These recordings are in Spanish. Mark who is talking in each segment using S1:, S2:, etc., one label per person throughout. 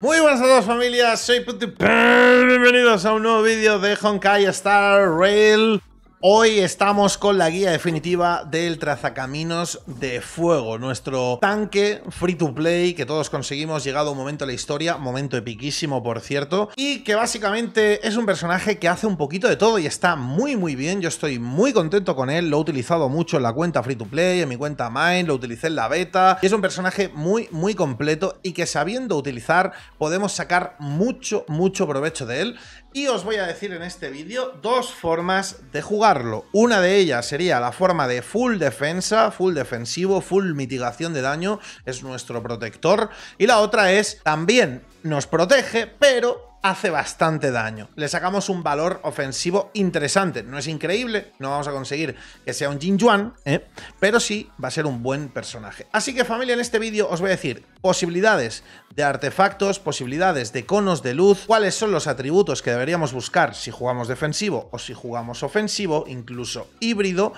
S1: Muy buenas a todos familias, soy Putin. Bienvenidos a un nuevo vídeo de Honkai Star Rail Hoy estamos con la guía definitiva del Trazacaminos de Fuego, nuestro tanque free to play que todos conseguimos llegado un momento en la historia, momento epiquísimo por cierto, y que básicamente es un personaje que hace un poquito de todo y está muy muy bien, yo estoy muy contento con él, lo he utilizado mucho en la cuenta free to play, en mi cuenta mine, lo utilicé en la beta, y es un personaje muy muy completo y que sabiendo utilizar podemos sacar mucho mucho provecho de él y os voy a decir en este vídeo dos formas de jugarlo. Una de ellas sería la forma de full defensa, full defensivo, full mitigación de daño, es nuestro protector. Y la otra es, también nos protege, pero hace bastante daño. Le sacamos un valor ofensivo interesante. No es increíble, no vamos a conseguir que sea un Jin Yuan, ¿eh? pero sí va a ser un buen personaje. Así que familia, en este vídeo os voy a decir posibilidades de artefactos, posibilidades de conos de luz, cuáles son los atributos que deberíamos buscar si jugamos defensivo o si jugamos ofensivo, incluso híbrido,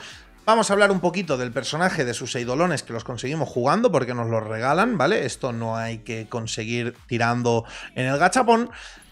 S1: Vamos a hablar un poquito del personaje de sus eidolones que los conseguimos jugando porque nos los regalan, ¿vale? Esto no hay que conseguir tirando en el gachapón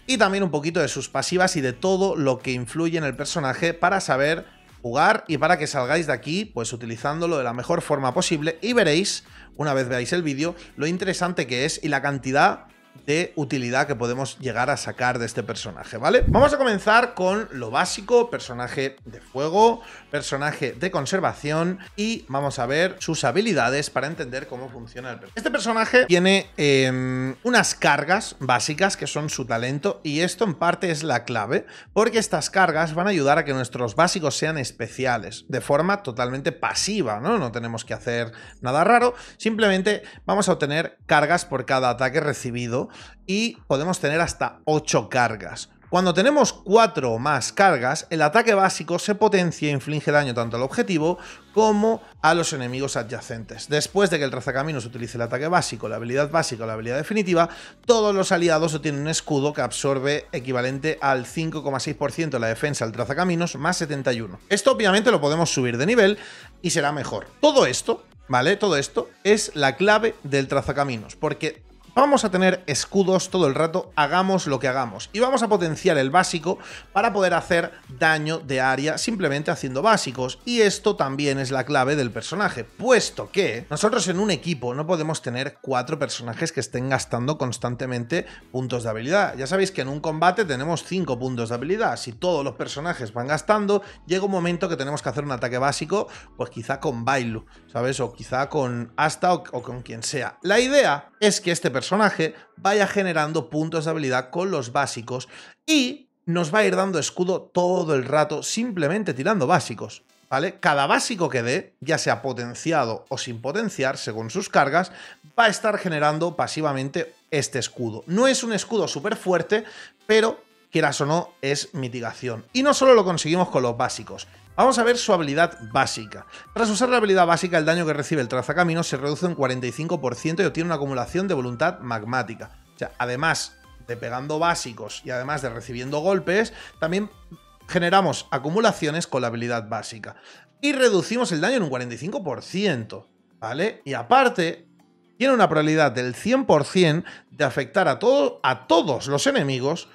S1: y también un poquito de sus pasivas y de todo lo que influye en el personaje para saber jugar y para que salgáis de aquí pues utilizándolo de la mejor forma posible y veréis, una vez veáis el vídeo, lo interesante que es y la cantidad de utilidad que podemos llegar a sacar de este personaje, ¿vale? Vamos a comenzar con lo básico, personaje de fuego, personaje de conservación y vamos a ver sus habilidades para entender cómo funciona el personaje. Este personaje tiene em, unas cargas básicas que son su talento y esto en parte es la clave porque estas cargas van a ayudar a que nuestros básicos sean especiales de forma totalmente pasiva, ¿no? No tenemos que hacer nada raro, simplemente vamos a obtener cargas por cada ataque recibido y podemos tener hasta 8 cargas. Cuando tenemos 4 o más cargas, el ataque básico se potencia e inflige daño tanto al objetivo como a los enemigos adyacentes. Después de que el trazacaminos utilice el ataque básico, la habilidad básica o la habilidad definitiva, todos los aliados obtienen un escudo que absorbe equivalente al 5,6% de la defensa al trazacaminos más 71. Esto obviamente lo podemos subir de nivel y será mejor. Todo esto ¿Vale? Todo esto es la clave del trazacaminos, porque Vamos a tener escudos todo el rato, hagamos lo que hagamos. Y vamos a potenciar el básico para poder hacer daño de área simplemente haciendo básicos. Y esto también es la clave del personaje, puesto que nosotros en un equipo no podemos tener cuatro personajes que estén gastando constantemente puntos de habilidad. Ya sabéis que en un combate tenemos cinco puntos de habilidad. Si todos los personajes van gastando, llega un momento que tenemos que hacer un ataque básico, pues quizá con Bailu, ¿sabes? O quizá con Asta o, con quien sea. La idea es que este personaje vaya generando puntos de habilidad con los básicos y nos va a ir dando escudo todo el rato simplemente tirando básicos. ¿Vale? Cada básico que dé, ya sea potenciado o sin potenciar, según sus cargas, va a estar generando pasivamente este escudo. No es un escudo súper fuerte, pero quieras o no, es mitigación. Y no solo lo conseguimos con los básicos. Vamos a ver su habilidad básica. Tras usar la habilidad básica, el daño que recibe el trazacamino se reduce un 45% y obtiene una acumulación de voluntad magmática. O sea, además de pegando básicos y además de recibiendo golpes, también generamos acumulaciones con la habilidad básica. Y reducimos el daño en un 45%, ¿vale? Y aparte, tiene una probabilidad del 100% de afectar a, todo, a todos los enemigos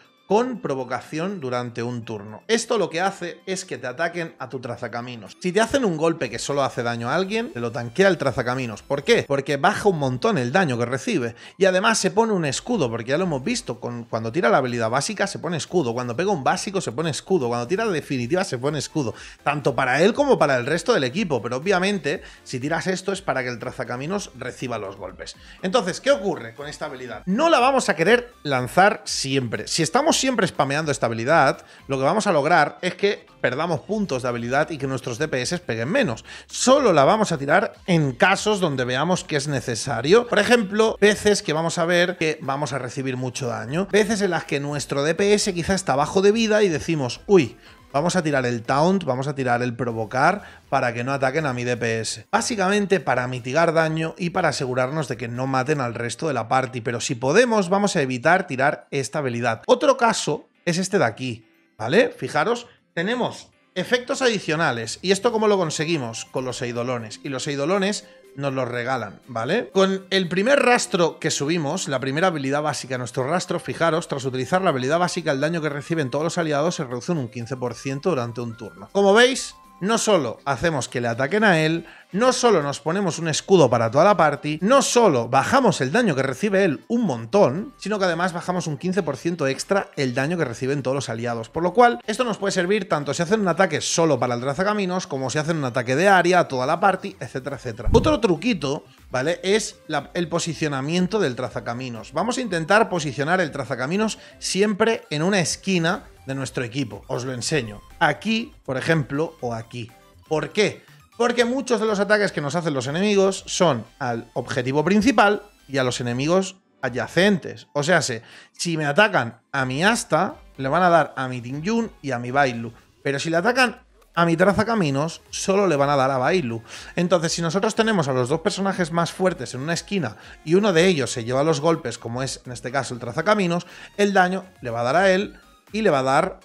S1: provocación durante un turno. Esto lo que hace es que te ataquen a tu trazacaminos. Si te hacen un golpe que solo hace daño a alguien, te lo tanquea el trazacaminos. ¿Por qué? Porque baja un montón el daño que recibe. Y además se pone un escudo, porque ya lo hemos visto, cuando tira la habilidad básica se pone escudo, cuando pega un básico se pone escudo, cuando tira la definitiva se pone escudo. Tanto para él como para el resto del equipo, pero obviamente si tiras esto es para que el trazacaminos reciba los golpes. Entonces, ¿qué ocurre con esta habilidad? No la vamos a querer lanzar siempre. Si estamos siempre spameando esta habilidad, lo que vamos a lograr es que perdamos puntos de habilidad y que nuestros DPS peguen menos. Solo la vamos a tirar en casos donde veamos que es necesario. Por ejemplo, veces que vamos a ver que vamos a recibir mucho daño. Veces en las que nuestro DPS quizá está bajo de vida y decimos, uy, Vamos a tirar el taunt, vamos a tirar el provocar para que no ataquen a mi DPS. Básicamente para mitigar daño y para asegurarnos de que no maten al resto de la party, pero si podemos vamos a evitar tirar esta habilidad. Otro caso es este de aquí, ¿vale? Fijaros, tenemos Efectos adicionales. ¿Y esto cómo lo conseguimos? Con los eidolones. Y los eidolones nos los regalan, ¿vale? Con el primer rastro que subimos, la primera habilidad básica, nuestro rastro, fijaros, tras utilizar la habilidad básica, el daño que reciben todos los aliados se reduce en un 15% durante un turno. Como veis, no solo hacemos que le ataquen a él, no solo nos ponemos un escudo para toda la party, no solo bajamos el daño que recibe él un montón, sino que además bajamos un 15% extra el daño que reciben todos los aliados, por lo cual esto nos puede servir tanto si hacen un ataque solo para el trazacaminos como si hacen un ataque de área a toda la party, etcétera, etcétera. Otro truquito ¿vale? Es el posicionamiento del trazacaminos. Vamos a intentar posicionar el trazacaminos siempre en una esquina de nuestro equipo. Os lo enseño. Aquí, por ejemplo, o aquí. ¿Por qué? Porque muchos de los ataques que nos hacen los enemigos son al objetivo principal y a los enemigos adyacentes. O sea, si me atacan a mi Asta, le van a dar a mi Tingyun y a mi Bailu. Pero si le atacan a mi Trazacaminos caminos solo le van a dar a Bailu. Entonces, si nosotros tenemos a los dos personajes más fuertes en una esquina y uno de ellos se lleva los golpes, como es en este caso el trazacaminos, el daño le va a dar a él y le va a dar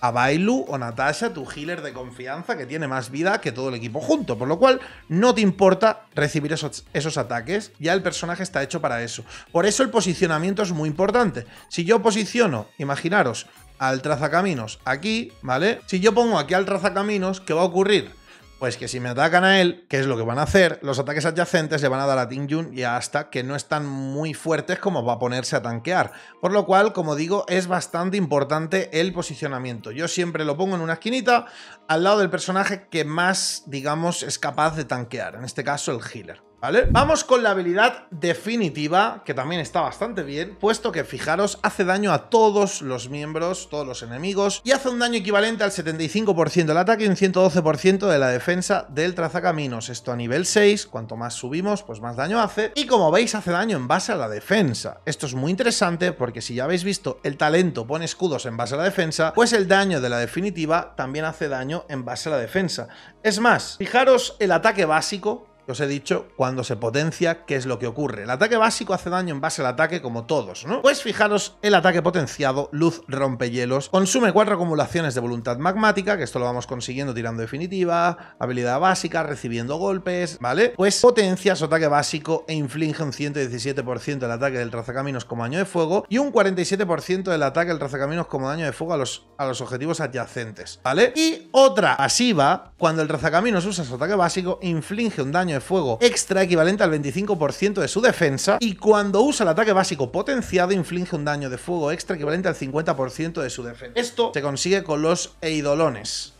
S1: a Bailu o Natasha, tu healer de confianza que tiene más vida que todo el equipo junto, por lo cual no te importa recibir esos ataques, ya el personaje está hecho para eso. Por eso el posicionamiento es muy importante. Si yo posiciono, imaginaros, al trazacaminos aquí, ¿vale? Si yo pongo aquí al trazacaminos, ¿qué va a ocurrir? Pues que si me atacan a él, que es lo que van a hacer, los ataques adyacentes le van a dar a Ting Jun y hasta que no están muy fuertes como va a ponerse a tanquear. Por lo cual, como digo, es bastante importante el posicionamiento. Yo siempre lo pongo en una esquinita al lado del personaje que más, digamos, es capaz de tanquear, en este caso el healer. Vamos con la habilidad definitiva, que también está bastante bien, puesto que, fijaros, hace daño a todos los miembros, todos los enemigos, y hace un daño equivalente al 75% del ataque y un 112% de la defensa del trazacaminos. Esto a nivel 6, cuanto más subimos, pues más daño hace, y como veis, hace daño en base a la defensa. Esto es muy interesante, porque si ya habéis visto, el talento pone escudos en base a la defensa, pues el daño de la definitiva también hace daño en base a la defensa. Es más, fijaros el ataque básico, os he dicho, cuando se potencia, ¿qué es lo que ocurre? El ataque básico hace daño en base al ataque como todos, ¿no? Pues fijaros, el ataque potenciado, luz rompehielos, consume cuatro acumulaciones de voluntad magmática, que esto lo vamos consiguiendo tirando definitiva, habilidad básica, recibiendo golpes, ¿vale? Pues potencia su ataque básico e inflige un 117% del ataque del trazacaminos como daño de fuego y un 47% del ataque del trazacaminos como daño de fuego a los, a los objetivos adyacentes, ¿vale? Y otra pasiva, cuando el trazacaminos usa su ataque básico, inflige un daño de fuego extra equivalente al 25% de su defensa y cuando usa el ataque básico potenciado inflige un daño de fuego extra equivalente al 50% de su defensa. Esto se consigue con los eidolones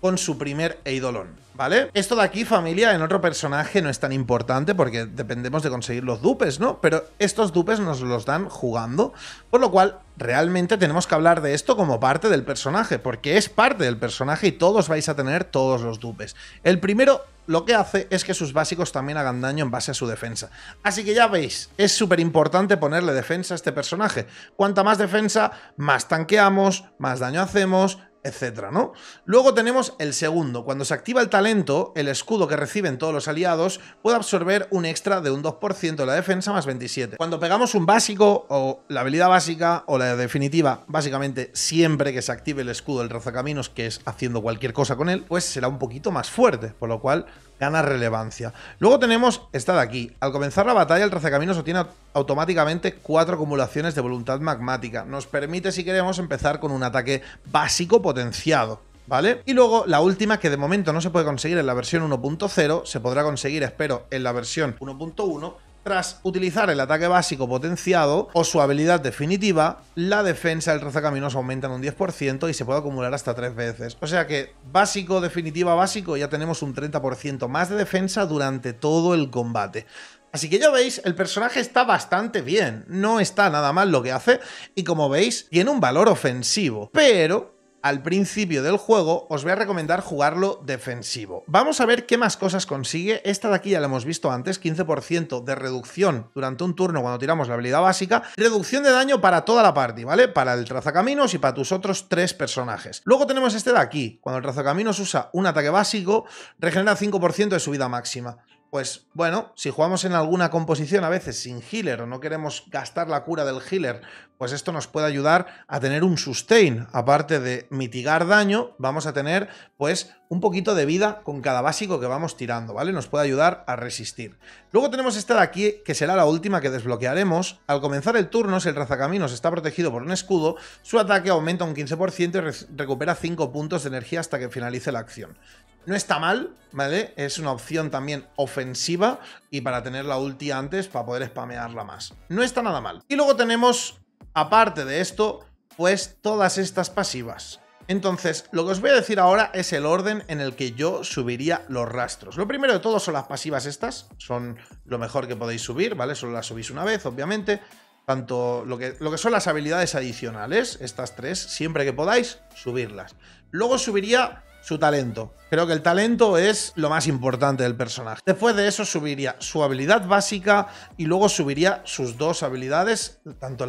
S1: con, su primer Eidolon. ¿Vale? Esto de aquí, familia, en otro personaje no es tan importante porque dependemos de conseguir los dupes, ¿no? Pero estos dupes nos los dan jugando, por lo cual realmente tenemos que hablar de esto como parte del personaje, porque es parte del personaje y todos vais a tener todos los dupes. El primero lo que hace es que sus básicos también hagan daño en base a su defensa. Así que ya veis, es súper importante ponerle defensa a este personaje. Cuanta más defensa, más tanqueamos, más daño hacemos, Etcétera, ¿no? Luego tenemos el segundo. Cuando se activa el talento, el escudo que reciben todos los aliados puede absorber un extra de un 2% de la defensa más 27. Cuando pegamos un básico o la habilidad básica o la definitiva, básicamente siempre que se active el escudo del razacaminos, que es haciendo cualquier cosa con él, pues será un poquito más fuerte, por lo cual gana relevancia. Luego tenemos esta de aquí. Al comenzar la batalla, el trazacaminos obtiene automáticamente cuatro acumulaciones de voluntad magmática. Nos permite, si queremos, empezar con un ataque básico potenciado. ¿Vale? Y luego la última, que de momento no se puede conseguir en la versión 1.0, se podrá conseguir, espero, en la versión 1.1, tras utilizar el ataque básico potenciado o su habilidad definitiva, la defensa del trazacaminos aumenta en un 10% y se puede acumular hasta 3 veces. O sea que básico, definitiva, básico, ya tenemos un 30% más de defensa durante todo el combate. Así que ya veis, el personaje está bastante bien, no está nada mal lo que hace y como veis, tiene un valor ofensivo, pero al principio del juego, os voy a recomendar jugarlo defensivo. Vamos a ver qué más cosas consigue. Esta de aquí ya la hemos visto antes, 15% de reducción durante un turno cuando tiramos la habilidad básica. Reducción de daño para toda la party, ¿vale? Para el trazacaminos y para tus otros tres personajes. Luego tenemos este de aquí. Cuando el trazacaminos usa un ataque básico, regenera 5% de su vida máxima. Pues bueno, si jugamos en alguna composición a veces sin healer o no queremos gastar la cura del healer pues esto nos puede ayudar a tener un sustain. Aparte de mitigar daño, vamos a tener pues un poquito de vida con cada básico que vamos tirando, ¿vale? Nos puede ayudar a resistir. Luego tenemos esta de aquí, que será la última que desbloquearemos. Al comenzar el turno, si el razacaminos está protegido por un escudo, su ataque aumenta un 15% y recupera 5 puntos de energía hasta que finalice la acción. No está mal, ¿vale? Es una opción también ofensiva y para tener la ulti antes para poder spamearla más. No está nada mal. Y luego tenemos Aparte de esto, pues todas estas pasivas. Entonces, lo que os voy a decir ahora es el orden en el que yo subiría los rastros. Lo primero de todo son las pasivas estas, son lo mejor que podéis subir, ¿vale? Solo las subís una vez, obviamente. Tanto lo que, lo que son las habilidades adicionales, estas tres, siempre que podáis, subirlas. Luego subiría su talento. Creo que el talento es lo más importante del personaje. Después de eso subiría su habilidad básica y luego subiría sus dos habilidades, tanto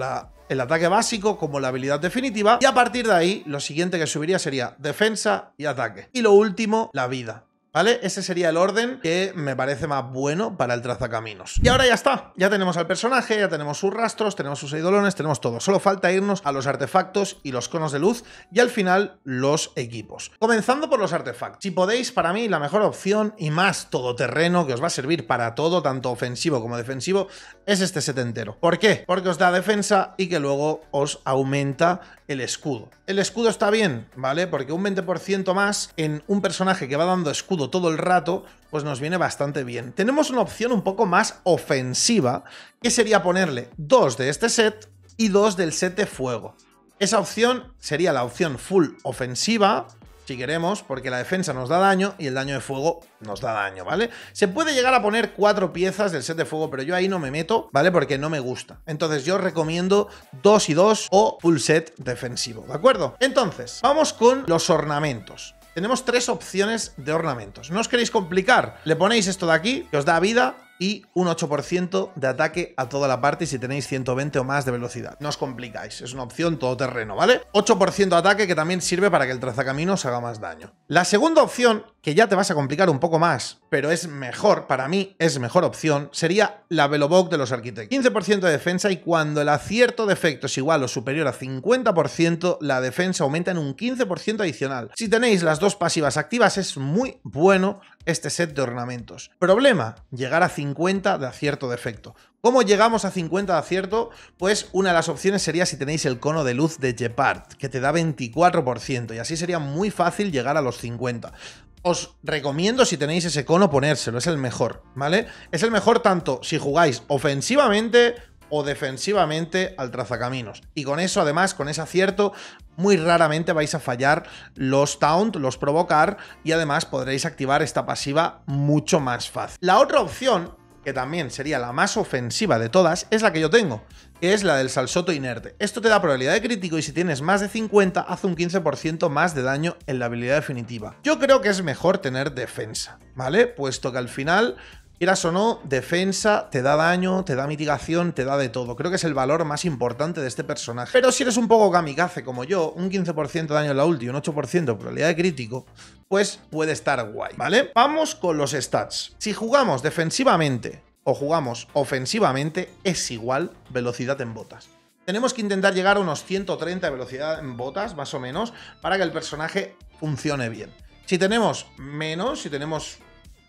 S1: el ataque básico como la habilidad definitiva. Y a partir de ahí, lo siguiente que subiría sería defensa y ataque. Y lo último, la vida. ¿Vale? Ese sería el orden que me parece más bueno para el trazacaminos. Y ahora ya está. Ya tenemos al personaje, ya tenemos sus rastros, tenemos sus idolones, tenemos todo. Solo falta irnos a los artefactos y los conos de luz y al final los equipos. Comenzando por los artefactos. Si podéis, para mí, la mejor opción y más todoterreno que os va a servir para todo, tanto ofensivo como defensivo, es este setentero. ¿Por qué? Porque os da defensa y que luego os aumenta el escudo. El escudo está bien, ¿vale? Porque un 20% más en un personaje que va dando escudo todo el rato, pues nos viene bastante bien. Tenemos una opción un poco más ofensiva, que sería ponerle dos de este set y dos del set de fuego. Esa opción sería la opción full ofensiva, si queremos, porque la defensa nos da daño y el daño de fuego nos da daño, ¿vale? Se puede llegar a poner cuatro piezas del set de fuego, pero yo ahí no me meto, ¿vale? Porque no me gusta. Entonces yo recomiendo dos y dos o full set defensivo, ¿de acuerdo? Entonces, vamos con los ornamentos. Tenemos tres opciones de ornamentos. No os queréis complicar. Le ponéis esto de aquí, que os da vida, y un 8% de ataque a toda la parte si tenéis 120 o más de velocidad. No os complicáis, es una opción todoterreno, ¿vale? 8% de ataque que también sirve para que el trazacaminos haga más daño. La segunda opción que ya te vas a complicar un poco más, pero es mejor, para mí es mejor opción, sería la Velobog de los arquitectos. 15% de defensa y cuando el acierto de efecto es igual o superior a 50%, la defensa aumenta en un 15% adicional. Si tenéis las dos pasivas activas es muy bueno este set de ornamentos. Problema, llegar a 50 de acierto de efecto. ¿Cómo llegamos a 50 de acierto? Pues una de las opciones sería si tenéis el cono de luz de Jepard, que te da 24%, y así sería muy fácil llegar a los 50 os recomiendo si tenéis ese cono ponérselo, es el mejor, ¿vale? Es el mejor tanto si jugáis ofensivamente o defensivamente al trazacaminos. Y con eso, además, con ese acierto, muy raramente vais a fallar los taunt, los provocar, y además podréis activar esta pasiva mucho más fácil. La otra opción, que también sería la más ofensiva de todas, es la que yo tengo, que es la del salsoto inerte. Esto te da probabilidad de crítico y si tienes más de 50, hace un 15% más de daño en la habilidad definitiva. Yo creo que es mejor tener defensa, ¿vale? Puesto que al final Quieras o no, defensa, te da daño, te da mitigación, te da de todo. Creo que es el valor más importante de este personaje. Pero si eres un poco kamikaze como yo, un 15% de daño en la ulti, un 8% de probabilidad de crítico, pues puede estar guay, ¿vale? Vamos con los stats. Si jugamos defensivamente o jugamos ofensivamente es igual velocidad en botas. Tenemos que intentar llegar a unos 130 de velocidad en botas, más o menos, para que el personaje funcione bien. Si tenemos menos, si tenemos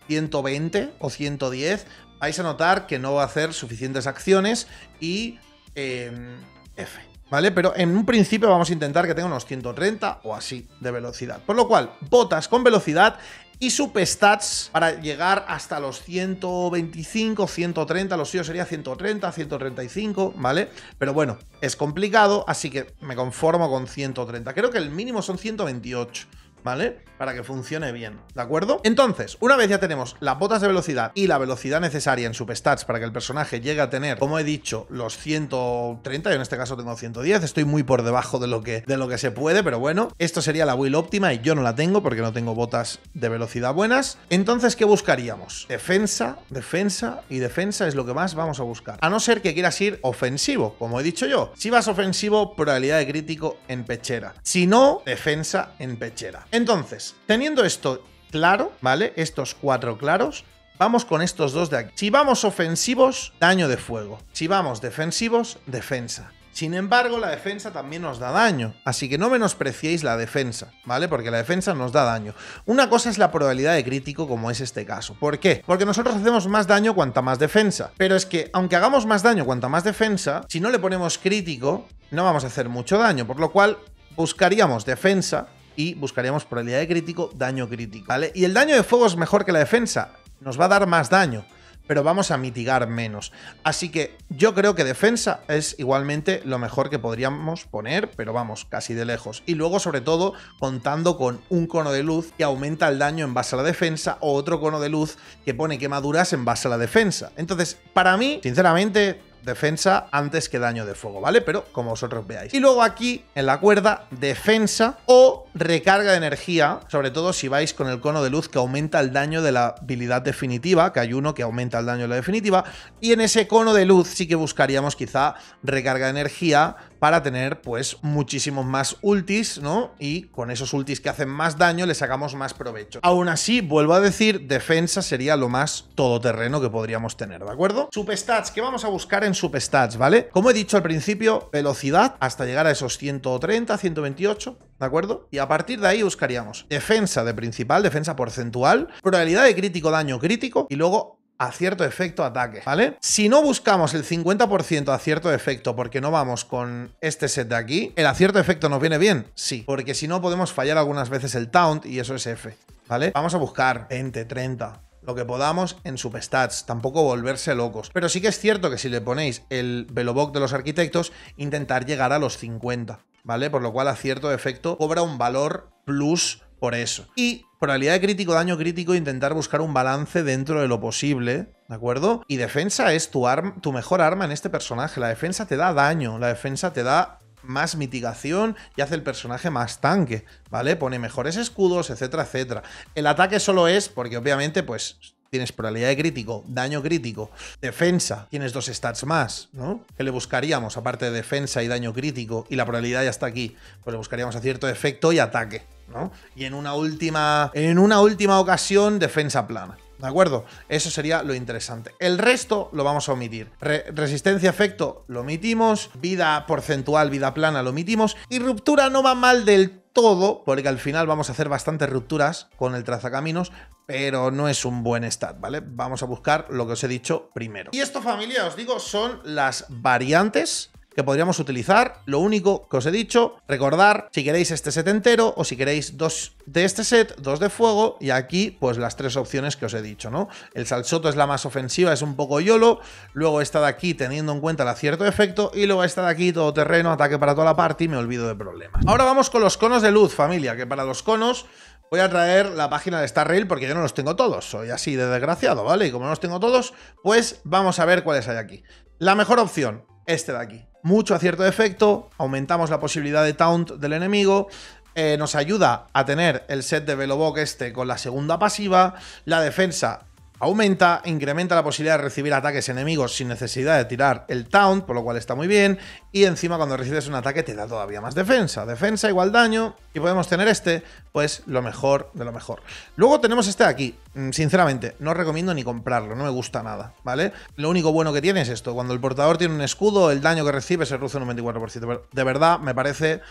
S1: 120 o 110, vais a notar que no va a hacer suficientes acciones y em, F. ¿Vale? Pero en un principio vamos a intentar que tenga unos 130 o así de velocidad. Por lo cual, botas con velocidad y superstats para llegar hasta los 125, 130, lo suyo sería 130, 135, ¿vale? Pero bueno, es complicado, así que me conformo con 130. Creo que el mínimo son 128. ¿vale? Para que funcione bien, ¿de acuerdo? Entonces, una vez ya tenemos las botas de velocidad y la velocidad necesaria en superstats para que el personaje llegue a tener, como he dicho, los 130, yo en este caso tengo 110, estoy muy por debajo de lo que, de lo que se puede, pero bueno, esto sería la will óptima y yo no la tengo porque no tengo botas de velocidad buenas. Entonces, ¿qué buscaríamos? Defensa, defensa y defensa es lo que más vamos a buscar. A no ser que quieras ir ofensivo, como he dicho yo. Si vas ofensivo, probabilidad de crítico en pechera. Si no, defensa en pechera. Entonces, teniendo esto claro, ¿vale? Estos cuatro claros, Vamos con estos dos de aquí. Si vamos ofensivos, daño de fuego. Si vamos defensivos, defensa. Sin embargo, la defensa también nos da daño, así que no menospreciéis la defensa, ¿vale? Porque la defensa nos da daño. Una cosa es la probabilidad de crítico, como es este caso. ¿Por qué? Porque nosotros hacemos más daño cuanta más defensa. Pero es que, aunque hagamos más daño cuanta más defensa, si no le ponemos crítico, no vamos a hacer mucho daño, por lo cual buscaríamos defensa y buscaríamos probabilidad de crítico, daño crítico, ¿vale? Y el daño de fuego es mejor que la defensa, nos va a dar más daño, pero vamos a mitigar menos. Así que yo creo que defensa es igualmente lo mejor que podríamos poner, pero vamos, casi de lejos. Y luego, sobre todo, contando con un cono de luz que aumenta el daño en base a la defensa o otro cono de luz que pone quemaduras en base a la defensa. Entonces, para mí, sinceramente, defensa antes que daño de fuego, ¿vale? Pero como vosotros veáis. Y luego aquí, en la cuerda, defensa o recarga de energía, sobre todo si vais con el cono de luz que aumenta el daño de la habilidad definitiva, que hay uno que aumenta el daño de la definitiva, y en ese cono de luz sí que buscaríamos quizá recarga de energía para tener pues muchísimos más ultis, ¿no? Y con esos ultis que hacen más daño le sacamos más provecho. Aún así, vuelvo a decir, defensa sería lo más todoterreno que podríamos tener, ¿de acuerdo? Superstats, ¿qué vamos a buscar en superstats, vale? Como he dicho al principio, velocidad hasta llegar a esos 130, 128, ¿de acuerdo? Y a partir de ahí buscaríamos defensa de principal, defensa porcentual, probabilidad de crítico, daño crítico y luego acierto efecto ataque, ¿vale? Si no buscamos el 50% acierto efecto porque no vamos con este set de aquí, ¿el acierto efecto nos viene bien? Sí, porque si no podemos fallar algunas veces el taunt y eso es F, ¿vale? Vamos a buscar 20, 30, lo que podamos en substats, tampoco volverse locos. Pero sí que es cierto que si le ponéis el Velobox de los arquitectos, intentar llegar a los 50, ¿vale? Por lo cual a cierto efecto cobra un valor plus por eso. Y probabilidad de crítico, daño crítico, intentar buscar un balance dentro de lo posible, ¿de acuerdo? Y defensa es tu, tu mejor arma en este personaje. La defensa te da daño, la defensa te da más mitigación y hace el personaje más tanque, ¿vale? Pone mejores escudos, etcétera, etcétera. El ataque solo es, porque obviamente, pues tienes probabilidad de crítico, daño crítico, defensa, tienes dos stats más, ¿no? Que le buscaríamos, aparte de defensa y daño crítico, y la probabilidad ya está aquí, pues le buscaríamos a cierto efecto y ataque, ¿no? Y en una última, en una última ocasión, defensa plana. ¿De acuerdo? Eso sería lo interesante. El resto lo vamos a omitir. resistencia efecto lo omitimos. Vida porcentual, vida plana lo omitimos. Y ruptura no va mal del todo, porque al final vamos a hacer bastantes rupturas con el trazacaminos, pero no es un buen stat, ¿vale? Vamos a buscar lo que os he dicho primero. Y esto, familia, os digo, son las variantes que podríamos utilizar. Lo único que os he dicho, recordar si queréis este set entero o si queréis dos de este set, dos de fuego y aquí pues las tres opciones que os he dicho, ¿no? El salsoto es la más ofensiva, es un poco yolo, luego esta de aquí teniendo en cuenta el acierto de efecto y luego esta de aquí todo terreno, ataque para toda la parte. Y me olvido de problemas. Ahora vamos con los conos de luz, familia, que para los conos voy a traer la página de Star Rail porque yo no los tengo todos, soy así de desgraciado, ¿vale? Y como no los tengo todos, pues vamos a ver cuáles hay aquí. La mejor opción, este de aquí. Mucho a cierto efecto, aumentamos la posibilidad de taunt del enemigo, eh, nos ayuda a tener el set de Velobok este con la segunda pasiva, la defensa Aumenta, incrementa la posibilidad de recibir ataques enemigos sin necesidad de tirar el taunt, por lo cual está muy bien. Y encima cuando recibes un ataque te da todavía más defensa. Defensa igual daño. Y podemos tener este, pues lo mejor de lo mejor. Luego tenemos este de aquí. Mm, sinceramente, no recomiendo ni comprarlo, no me gusta nada, ¿vale? Lo único bueno que tiene es esto. Cuando el portador tiene un escudo, el daño que recibe se reduce un 24%. De verdad, me parece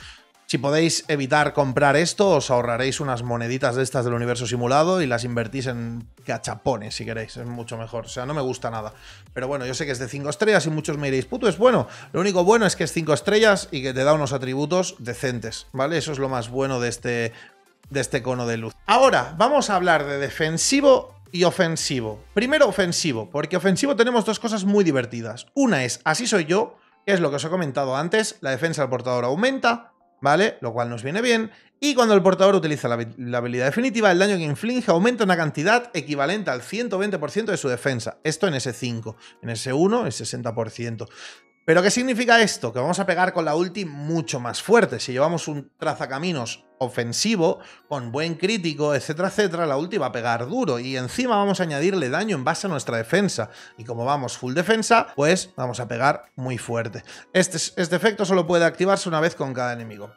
S1: si podéis evitar comprar esto, os ahorraréis unas moneditas de estas del universo simulado y las invertís en cachapones si queréis. Es mucho mejor. O sea, no me gusta nada. Pero bueno, yo sé que es de 5 estrellas y muchos me diréis, puto, es bueno. Lo único bueno es que es 5 estrellas y que te da unos atributos decentes, ¿vale? Eso es lo más bueno de este, de este cono de luz. Ahora, vamos a hablar de defensivo y ofensivo. Primero ofensivo, porque ofensivo tenemos dos cosas muy divertidas. Una es, así soy yo, que es lo que os he comentado antes, la defensa del portador aumenta, ¿vale? Lo cual nos viene bien. Y cuando el portador utiliza la, habilidad definitiva, el daño que inflige aumenta una cantidad equivalente al 120% de su defensa. Esto en S5. En S1 es 60%. ¿Pero qué significa esto? Que vamos a pegar con la ulti mucho más fuerte. Si llevamos un trazacaminos ofensivo, con buen crítico, etcétera, etcétera, la ulti va a pegar duro. Y encima vamos a añadirle daño en base a nuestra defensa. Y como vamos full defensa, pues vamos a pegar muy fuerte. Este, este efecto solo puede activarse una vez con cada enemigo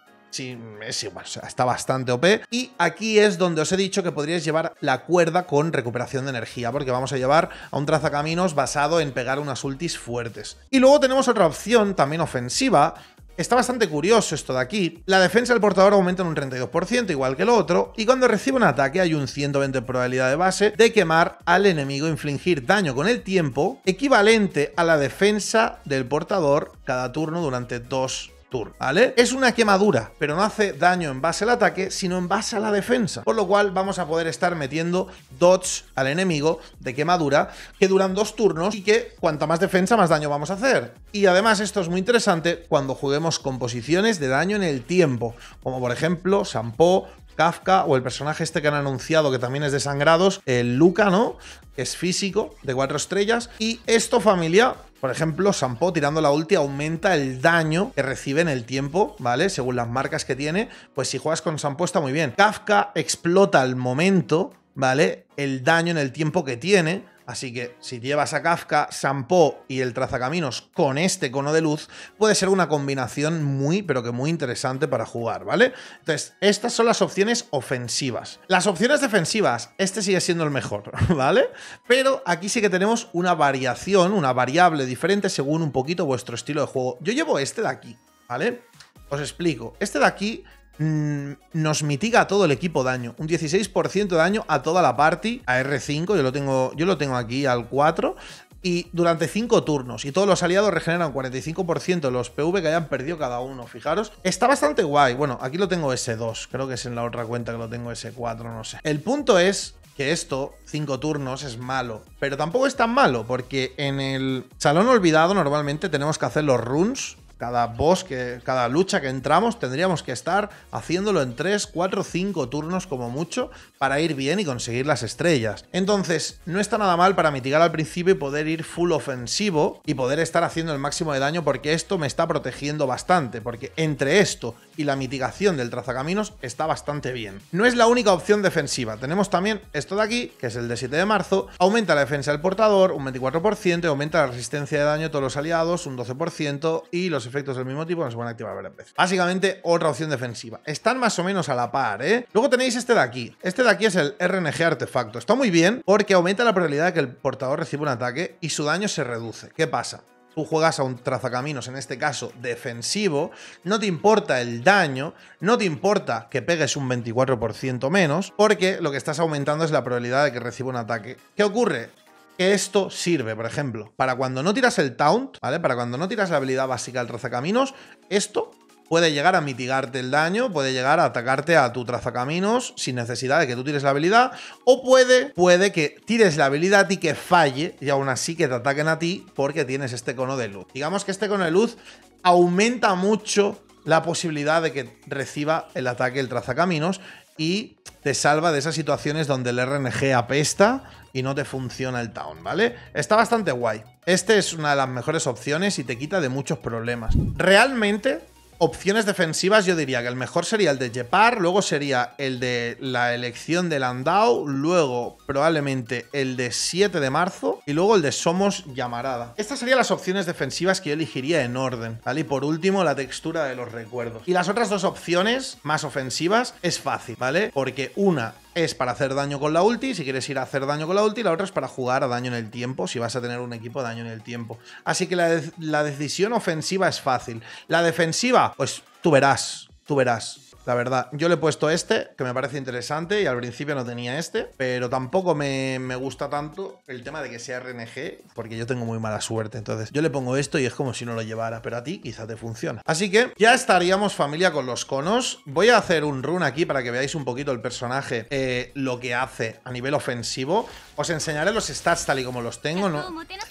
S1: está bastante OP. Y aquí es donde os he dicho que podríais llevar la cuerda con recuperación de energía, porque vamos a llevar a un trazacaminos basado en pegar unas ultis fuertes. Y luego tenemos otra opción, también ofensiva, Está bastante curioso esto de aquí. La defensa del portador aumenta en un 32%, igual que lo otro, y cuando recibe un ataque hay un 120% de probabilidad de base de quemar al enemigo e infligir daño con el tiempo, equivalente a la defensa del portador cada turno durante dos Tour, ¿vale? Es una quemadura, pero no hace daño en base al ataque, sino en base a la defensa, por lo cual vamos a poder estar metiendo dots al enemigo de quemadura que duran dos turnos y que cuanta más defensa, más daño vamos a hacer. Y además esto es muy interesante cuando juguemos composiciones de daño en el tiempo, como por ejemplo Sampo, Kafka o el personaje este que han anunciado que también es de Sangrados, el Luca, ¿no? es físico, de cuatro estrellas. Y esto, familia, por ejemplo, Sampo tirando la ulti aumenta el daño que recibe en el tiempo, ¿vale? Según las marcas que tiene, pues si juegas con Sampo está muy bien. Kafka explota al momento, ¿vale? El daño en el tiempo que tiene, Así que si llevas a Kafka, Sampo y el trazacaminos con este cono de luz, puede ser una combinación muy, pero que muy interesante para jugar, ¿vale? Entonces, estas son las opciones ofensivas. Las opciones defensivas, este sigue siendo el mejor, ¿vale? Pero aquí sí que tenemos una variación, una variable diferente según un poquito vuestro estilo de juego. Yo llevo este de aquí, ¿vale? Os explico. Este de aquí Mm, nos mitiga todo el equipo daño. Un 16% de daño a toda la party, a R5, yo lo tengo, yo lo tengo aquí al 4 y durante 5 turnos. Y todos los aliados regeneran 45% los PV que hayan perdido cada uno. Fijaros, está bastante guay. Bueno, aquí lo tengo S2. Creo que es en la otra cuenta que lo tengo S4, no sé. El punto es que esto, 5 turnos, es malo. Pero tampoco es tan malo, porque en el Salón Olvidado normalmente tenemos que hacer los runes cada boss, cada lucha que entramos, tendríamos que estar haciéndolo en 3, 4, 5 turnos como mucho para ir bien y conseguir las estrellas. Entonces, no está nada mal para mitigar al principio y poder ir full ofensivo y poder estar haciendo el máximo de daño porque esto me está protegiendo bastante, porque entre esto y la mitigación del trazacaminos está bastante bien. No es la única opción defensiva, tenemos también esto de aquí, que es el de 7 de marzo, aumenta la defensa del portador un 24%, aumenta la resistencia de daño de todos los aliados un 12% y los efectos del mismo tipo nos van a activar a Básicamente, otra opción defensiva. Están más o menos a la par, ¿eh? Luego tenéis este de aquí. Este de aquí es el RNG artefacto. Está muy bien porque aumenta la probabilidad de que el portador reciba un ataque y su daño se reduce. ¿Qué pasa? tú juegas a un trazacaminos, en este caso defensivo, no te importa el daño, no te importa que pegues un 24% menos, porque lo que estás aumentando es la probabilidad de que reciba un ataque. ¿Qué ocurre? que esto sirve, por ejemplo, para cuando no tiras el taunt, ¿vale? Para cuando no tiras la habilidad básica del trazacaminos, esto puede llegar a mitigarte el daño, puede llegar a atacarte a tu trazacaminos sin necesidad de que tú tires la habilidad, o puede, puede que tires la habilidad y que falle, y aún así que te ataquen a ti porque tienes este cono de luz. Digamos que este cono de luz aumenta mucho la posibilidad de que reciba el ataque el trazacaminos y te salva de esas situaciones donde el RNG apesta y no te funciona el town, ¿vale? Está bastante guay. Esta es una de las mejores opciones y te quita de muchos problemas. Realmente, opciones defensivas yo diría que el mejor sería el de Jepar, luego sería el de la elección del Landau, luego probablemente el de 7 de marzo y luego el de Somos Llamarada. Estas serían las opciones defensivas que yo elegiría en orden, ¿vale? Y por último, la textura de los recuerdos. Y las otras dos opciones más ofensivas es fácil, ¿vale? Porque una es para hacer daño con la ulti, si quieres ir a hacer daño con la ulti, la otra es para jugar a daño en el tiempo, si vas a tener un equipo de daño en el tiempo. Así que la, la decisión ofensiva es fácil. La defensiva, pues tú verás, tú verás la verdad. Yo le he puesto este, que me parece interesante, y al principio no tenía este, pero tampoco me, gusta tanto el tema de que sea RNG, porque yo tengo muy mala suerte. Entonces, yo le pongo esto y es como si no lo llevara, pero a ti quizá te funciona. Así que ya estaríamos familia con los conos. Voy a hacer un run aquí para que veáis un poquito el personaje, eh, lo que hace a nivel ofensivo. Os enseñaré los stats tal y como los tengo. No,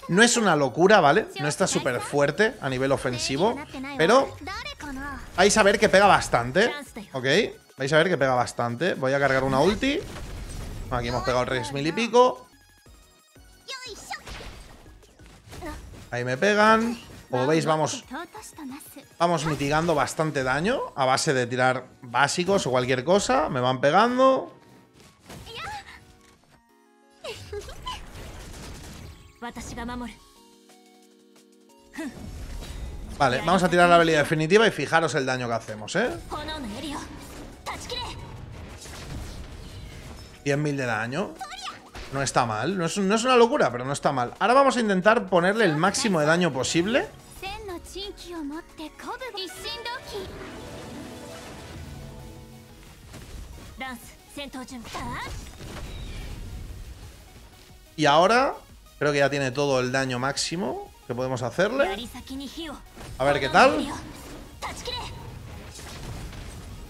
S1: no es una locura, ¿vale? No está súper fuerte a nivel ofensivo, pero Vais a ver que pega bastante. Ok. Vais a ver que pega bastante. Voy a cargar una ulti. Aquí hemos pegado rey mil y pico. Ahí me pegan. Como veis, vamos, vamos mitigando bastante daño a base de tirar básicos o cualquier cosa. Me van pegando. Vale, vamos a tirar la habilidad definitiva y fijaros el daño que hacemos, ¿eh? 100.000 de daño. No está mal. No es, no es, una locura, pero no está mal. Ahora vamos a intentar ponerle el máximo de daño posible. Y ahora creo que ya tiene todo el daño máximo. ¿Qué podemos hacerle? A ver, ¿qué tal?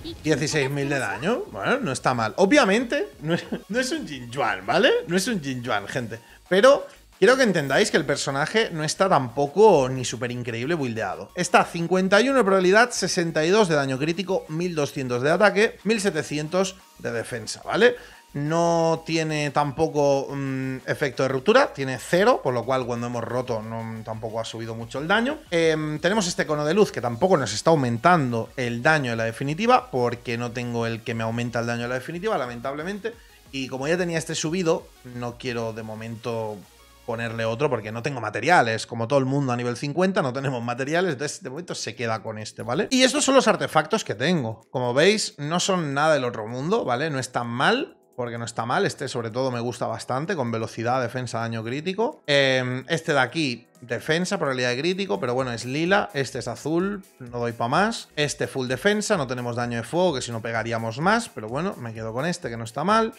S1: 16.000 de daño. Bueno, no está mal. Obviamente, no es, un Jin un ¿vale? No es un Jin Jinjuan, gente. Pero quiero que entendáis que el personaje no está tampoco ni súper increíble buildeado. Está 51 de probabilidad, 62 de daño crítico, 1200 de ataque, 1700 de defensa, ¿vale? No tiene tampoco mm, efecto de ruptura, tiene cero, por lo cual cuando hemos roto tampoco ha subido mucho el daño. Em, tenemos este cono de luz que tampoco nos está aumentando el daño de la definitiva, porque no tengo el que me aumenta el daño de la definitiva, lamentablemente. Y como ya tenía este subido, no quiero de momento ponerle otro porque no tengo materiales. Como todo el mundo a nivel 50 no tenemos materiales, entonces de momento se queda con este, ¿vale? Y estos son los artefactos que tengo. Como veis, no son nada del otro mundo, ¿vale? No están mal porque no está mal. Este, sobre todo, me gusta bastante, con velocidad, defensa, daño crítico. Em, este de aquí, defensa, probabilidad de crítico, pero bueno, es lila. Este es azul, no doy para más. Este full defensa, no tenemos daño de fuego, que si no pegaríamos más, pero bueno, me quedo con este, que no está mal.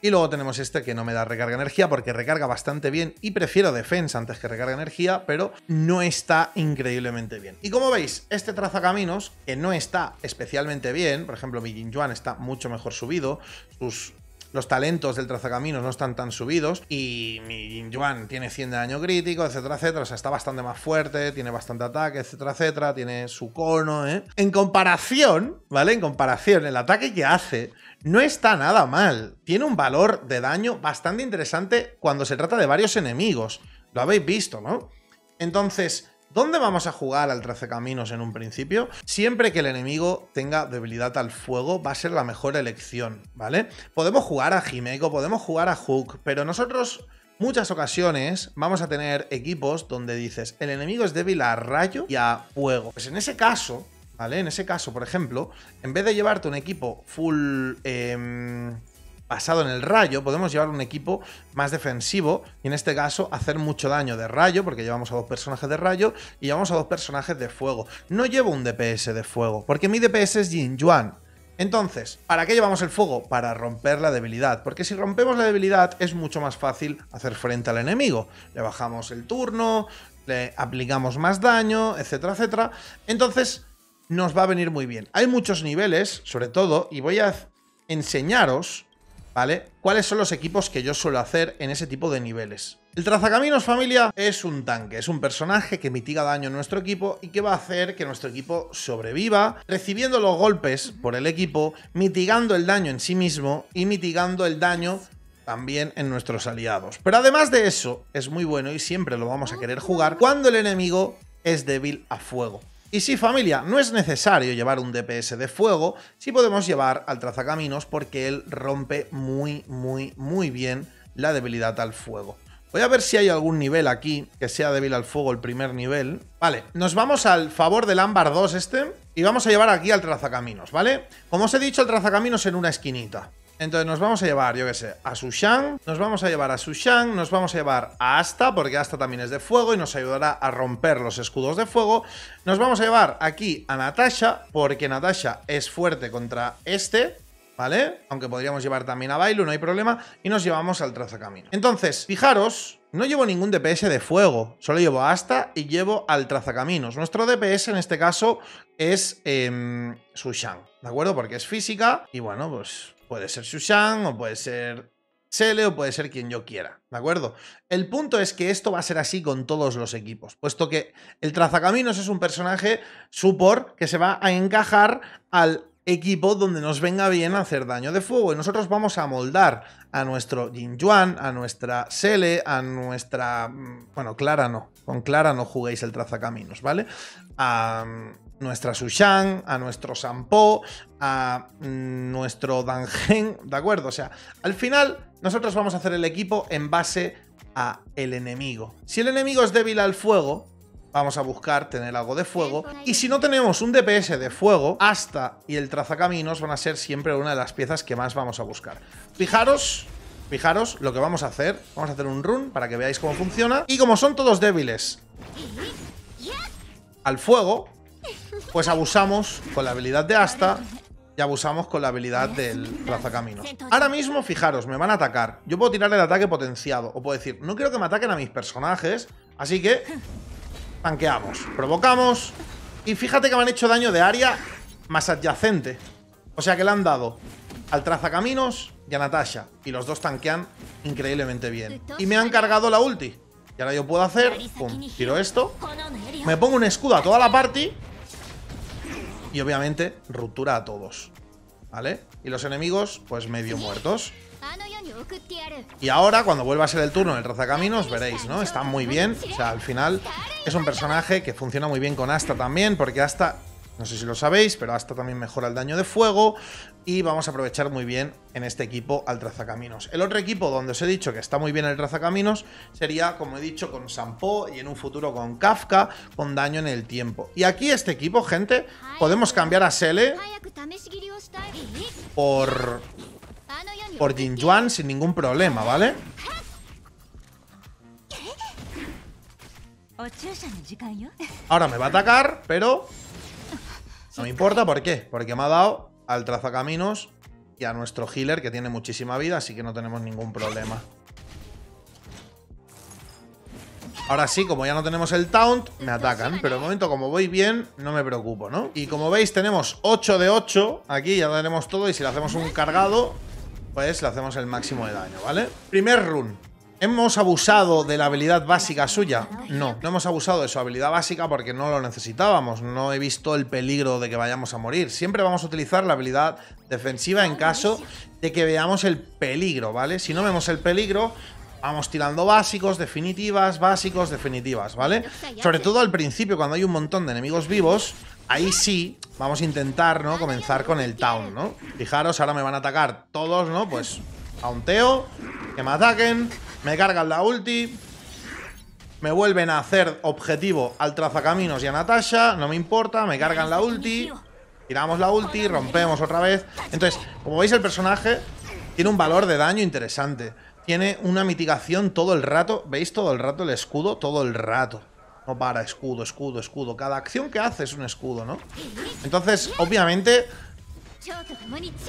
S1: Y luego tenemos este que no me da recarga energía porque recarga bastante bien y prefiero defensa antes que recarga energía, pero no está increíblemente bien. Y como veis, este trazacaminos, que no está especialmente bien, por ejemplo mi Yuan está mucho mejor subido, sus los talentos del trazacaminos no están tan subidos y mi Yuan tiene 100 de daño crítico, etcétera, etcétera. O sea, está bastante más fuerte, tiene bastante ataque, etcétera, etcétera. Tiene su cono, ¿eh? En comparación, ¿vale? En comparación, el ataque que hace no está nada mal. Tiene un valor de daño bastante interesante cuando se trata de varios enemigos. Lo habéis visto, ¿no? Entonces, ¿Dónde vamos a jugar al Tracecaminos en un principio? Siempre que el enemigo tenga debilidad al fuego va a ser la mejor elección, ¿vale? Podemos jugar a Jimeco, podemos jugar a Hook, pero nosotros muchas ocasiones vamos a tener equipos donde dices el enemigo es débil a rayo y a fuego. Pues en ese caso, ¿vale? En ese caso, por ejemplo, en vez de llevarte un equipo full... Em, basado en el rayo, podemos llevar un equipo más defensivo y en este caso hacer mucho daño de rayo, porque llevamos a dos personajes de rayo y llevamos a dos personajes de fuego. No llevo un DPS de fuego, porque mi DPS es Jin Yuan. Entonces, ¿para qué llevamos el fuego? Para romper la debilidad, porque si rompemos la debilidad es mucho más fácil hacer frente al enemigo. Le bajamos el turno, le aplicamos más daño, etcétera, etcétera. Entonces, nos va a venir muy bien. Hay muchos niveles, sobre todo, y voy a enseñaros ¿vale? ¿Cuáles son los equipos que yo suelo hacer en ese tipo de niveles? El trazacaminos familia es un tanque, es un personaje que mitiga daño en nuestro equipo y que va a hacer que nuestro equipo sobreviva, recibiendo los golpes por el equipo, mitigando el daño en sí mismo y mitigando el daño también en nuestros aliados. Pero además de eso, es muy bueno y siempre lo vamos a querer jugar cuando el enemigo es débil a fuego. Y sí, familia, no es necesario llevar un DPS de fuego, si podemos llevar al trazacaminos porque él rompe muy, muy, muy bien la debilidad al fuego. Voy a ver si hay algún nivel aquí que sea débil al fuego el primer nivel. Vale, nos vamos al favor del ámbar 2 este y vamos a llevar aquí al trazacaminos, ¿vale? Como os he dicho, el trazacaminos en una esquinita. Entonces nos vamos a llevar, yo qué sé, a Sushan, nos vamos a llevar a Sushan, nos vamos a llevar a Asta, porque Asta también es de fuego y nos ayudará a romper los escudos de fuego. Nos vamos a llevar aquí a Natasha, porque Natasha es fuerte contra este, ¿vale? Aunque podríamos llevar también a Bailu, no hay problema, y nos llevamos al trazacamino. Entonces, fijaros, no llevo ningún DPS de fuego, solo llevo a Asta y llevo al trazacaminos. Nuestro DPS en este caso es eh, em, Sushan, ¿de acuerdo? Porque es física y bueno, pues Puede ser Shushan, o puede ser Sele, o puede ser quien yo quiera, ¿de acuerdo? El punto es que esto va a ser así con todos los equipos, puesto que el trazacaminos es un personaje support que se va a encajar al equipo donde nos venga bien hacer daño de fuego. Y nosotros vamos a moldar a nuestro Jin Yuan, a nuestra Sele, a nuestra... Mm, bueno, Clara no. Con Clara no juguéis el trazacaminos, ¿vale? A nuestra Sushan, a nuestro Sampo, a nuestro Dangen, ¿de acuerdo? O sea, al final nosotros vamos a hacer el equipo en base a el enemigo. Si el enemigo es débil al fuego, vamos a buscar tener algo de fuego. Y si no tenemos un DPS de fuego, hasta y el trazacaminos van a ser siempre una de las piezas que más vamos a buscar. Fijaros Fijaros lo que vamos a hacer. Vamos a hacer un run para que veáis cómo funciona. Y como son todos débiles al fuego, pues abusamos con la habilidad de Asta y abusamos con la habilidad del trazacamino. Ahora mismo, fijaros, me van a atacar. Yo puedo tirar el ataque potenciado. O puedo decir, no quiero que me ataquen a mis personajes, así que tanqueamos. Provocamos. Y fíjate que me han hecho daño de área más adyacente. O sea que le han dado al trazacaminos y a Natasha. Y los dos tanquean increíblemente bien. Y me han cargado la ulti. Y ahora yo puedo hacer, tiro esto. Me pongo un escudo a toda la party y obviamente, ruptura a todos. ¿Vale? Y los enemigos, pues medio muertos. Y ahora, cuando vuelva a ser el turno el del os veréis, ¿no? Está muy bien. O sea, al final es un personaje que funciona muy bien con Asta también, porque Asta no sé si lo sabéis, pero hasta también mejora el daño de fuego y vamos a aprovechar muy bien en este equipo al trazacaminos. El otro equipo donde os he dicho que está muy bien el trazacaminos sería, como he dicho, con Sampo y en un futuro con Kafka, con daño en el tiempo. Y aquí este equipo, gente, podemos cambiar a Sele por, por Jin sin ningún problema, ¿vale? Ahora me va a atacar, pero no me importa, ¿por qué? Porque me ha dado al trazacaminos y a nuestro healer, que tiene muchísima vida, así que no tenemos ningún problema. Ahora sí, como ya no tenemos el taunt, me atacan. Pero de momento, como voy bien, no me preocupo, ¿no? Y como veis, tenemos 8 de 8. Aquí ya tenemos todo y si le hacemos un cargado, pues le hacemos el máximo de daño, ¿vale? Primer run. ¿Hemos abusado de la habilidad básica suya? No, no hemos abusado de su habilidad básica porque no lo necesitábamos. No he visto el peligro de que vayamos a morir. Siempre vamos a utilizar la habilidad defensiva en caso de que veamos el peligro, ¿vale? Si no vemos el peligro, vamos tirando básicos, definitivas, básicos, definitivas, ¿vale? Sobre todo al principio, cuando hay un montón de enemigos vivos, ahí sí vamos a intentar, ¿no? Comenzar con el town, ¿no? Fijaros, ahora me van a atacar todos, ¿no? Pues... Teo que me ataquen, me cargan la ulti. Me vuelven a hacer objetivo al trazacaminos y a Natasha. No me importa, me cargan la ulti. Tiramos la ulti, rompemos otra vez. Entonces, como veis, el personaje tiene un valor de daño interesante. Tiene una mitigación todo el rato. ¿Veis todo el rato el escudo? Todo el rato. No para, escudo, escudo, escudo. Cada acción que hace es un escudo, ¿no? Entonces, obviamente,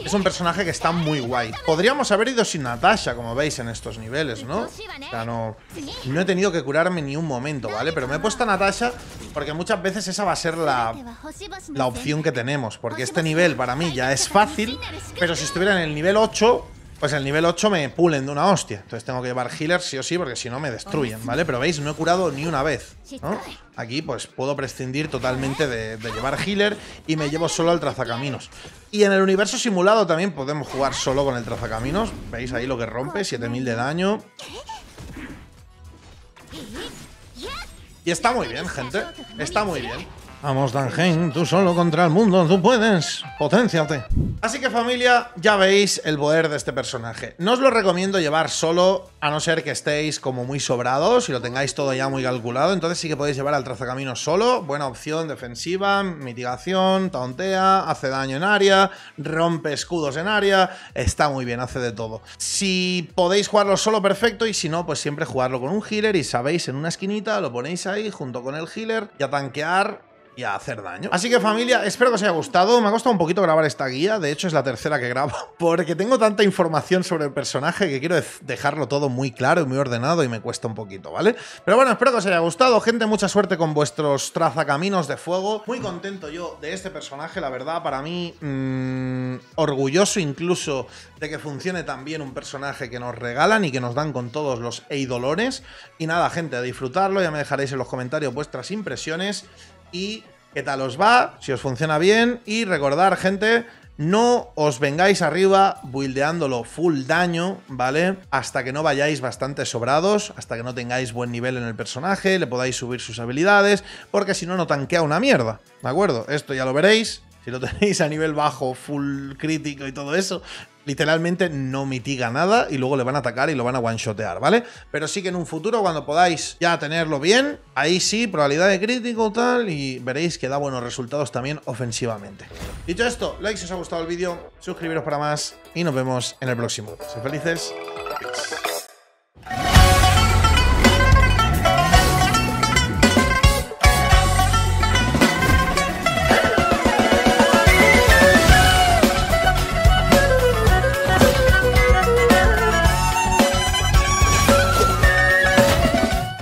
S1: es un personaje que está muy guay. Podríamos haber ido sin Natasha, como veis en estos niveles, ¿no? O sea, no, no he tenido que curarme ni un momento, ¿vale? Pero me he puesto a Natasha porque muchas veces esa va a ser la, la opción que tenemos. Porque este nivel para mí ya es fácil, pero si estuviera en el nivel 8, pues el nivel 8 me pulen de una hostia. Entonces tengo que llevar healer sí o sí, porque si no me destruyen, ¿vale? Pero veis, no he curado ni una vez. ¿no? Aquí pues puedo prescindir totalmente de, de, llevar healer y me llevo solo al trazacaminos. Y en el universo simulado también podemos jugar solo con el trazacaminos. Veis ahí lo que rompe, 7000 de daño. Y está muy bien, gente. Está muy bien. Vamos, Dangen, tú solo contra el mundo, tú puedes. poténciate. Así que familia, ya veis el poder de este personaje. No os lo recomiendo llevar solo, a no ser que estéis como muy sobrados y lo tengáis todo ya muy calculado. Entonces sí que podéis llevar al trazacamino solo. Buena opción defensiva, mitigación, tauntea, hace daño en área, rompe escudos en área. Está muy bien, hace de todo. Si podéis jugarlo solo, perfecto. Y si no, pues siempre jugarlo con un healer y sabéis, en una esquinita lo ponéis ahí junto con el healer y a tanquear y a hacer daño. Así que familia, espero que os haya gustado. Me ha costado un poquito grabar esta guía, de hecho es la tercera que grabo, porque tengo tanta información sobre el personaje que quiero dejarlo todo muy claro y muy ordenado y me cuesta un poquito, ¿vale? Pero bueno, espero que os haya gustado, gente, mucha suerte con vuestros trazacaminos de fuego. Muy contento yo de este personaje, la verdad, para mí mm, orgulloso incluso de que funcione tan bien un personaje que nos regalan y que nos dan con todos los eidolores. Y nada, gente, a disfrutarlo, ya me dejaréis en los comentarios vuestras impresiones y qué tal os va, si os funciona bien. Y recordar, gente, no os vengáis arriba buildeándolo full daño, ¿vale? Hasta que no vayáis bastante sobrados, hasta que no tengáis buen nivel en el personaje, le podáis subir sus habilidades, porque si no, no tanquea una mierda, ¿de acuerdo? Esto ya lo veréis. Si lo tenéis a nivel bajo, full crítico y todo eso, literalmente no mitiga nada y luego le van a atacar y lo van a one-shotear, ¿vale? Pero sí que en un futuro, cuando podáis ya tenerlo bien, ahí sí, probabilidad de crítico y tal, y veréis que da buenos resultados también ofensivamente. Dicho esto, like si os ha gustado el vídeo, suscribiros para más y nos vemos en el próximo. Sed felices.